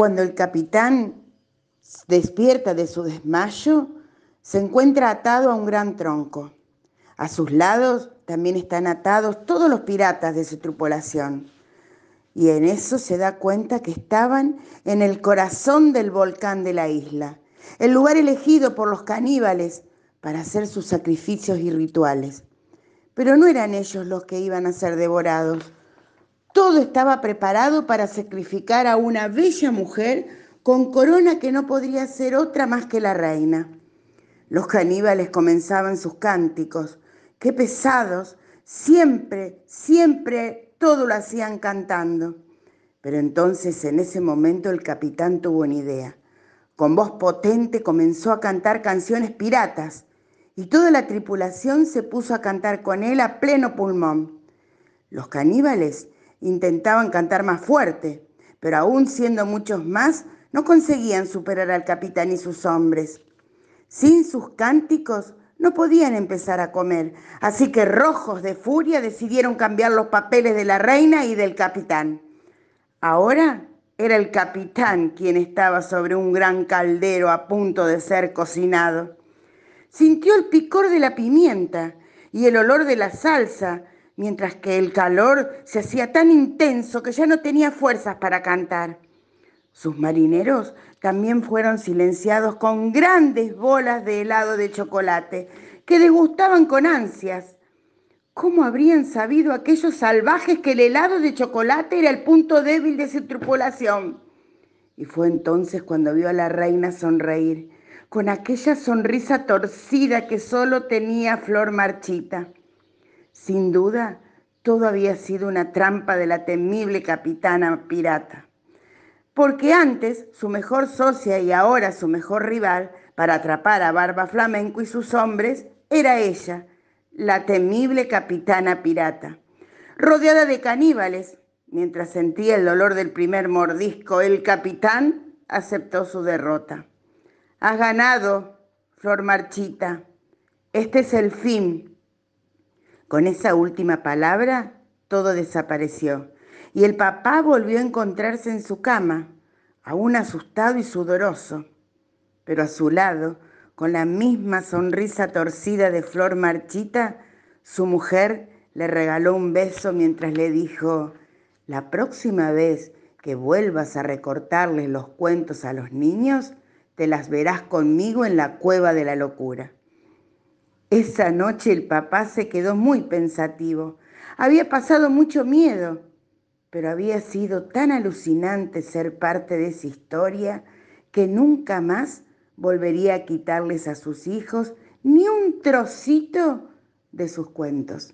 Cuando el capitán despierta de su desmayo, se encuentra atado a un gran tronco. A sus lados también están atados todos los piratas de su tripulación. Y en eso se da cuenta que estaban en el corazón del volcán de la isla, el lugar elegido por los caníbales para hacer sus sacrificios y rituales. Pero no eran ellos los que iban a ser devorados. Todo estaba preparado para sacrificar a una bella mujer con corona que no podría ser otra más que la reina. Los caníbales comenzaban sus cánticos. ¡Qué pesados! Siempre, siempre todo lo hacían cantando. Pero entonces en ese momento el capitán tuvo una idea. Con voz potente comenzó a cantar canciones piratas y toda la tripulación se puso a cantar con él a pleno pulmón. Los caníbales intentaban cantar más fuerte, pero aún siendo muchos más, no conseguían superar al capitán y sus hombres. Sin sus cánticos no podían empezar a comer, así que rojos de furia decidieron cambiar los papeles de la reina y del capitán. Ahora era el capitán quien estaba sobre un gran caldero a punto de ser cocinado. Sintió el picor de la pimienta y el olor de la salsa mientras que el calor se hacía tan intenso que ya no tenía fuerzas para cantar. Sus marineros también fueron silenciados con grandes bolas de helado de chocolate que degustaban con ansias. ¿Cómo habrían sabido aquellos salvajes que el helado de chocolate era el punto débil de su tripulación? Y fue entonces cuando vio a la reina sonreír, con aquella sonrisa torcida que solo tenía Flor Marchita. Sin duda, todo había sido una trampa de la temible capitana pirata. Porque antes, su mejor socia y ahora su mejor rival para atrapar a Barba Flamenco y sus hombres era ella, la temible capitana pirata. Rodeada de caníbales, mientras sentía el dolor del primer mordisco, el capitán aceptó su derrota. Has ganado, Flor Marchita. Este es el fin, con esa última palabra, todo desapareció y el papá volvió a encontrarse en su cama, aún asustado y sudoroso, pero a su lado, con la misma sonrisa torcida de flor marchita, su mujer le regaló un beso mientras le dijo, la próxima vez que vuelvas a recortarles los cuentos a los niños, te las verás conmigo en la cueva de la locura. Esa noche el papá se quedó muy pensativo. Había pasado mucho miedo, pero había sido tan alucinante ser parte de esa historia que nunca más volvería a quitarles a sus hijos ni un trocito de sus cuentos.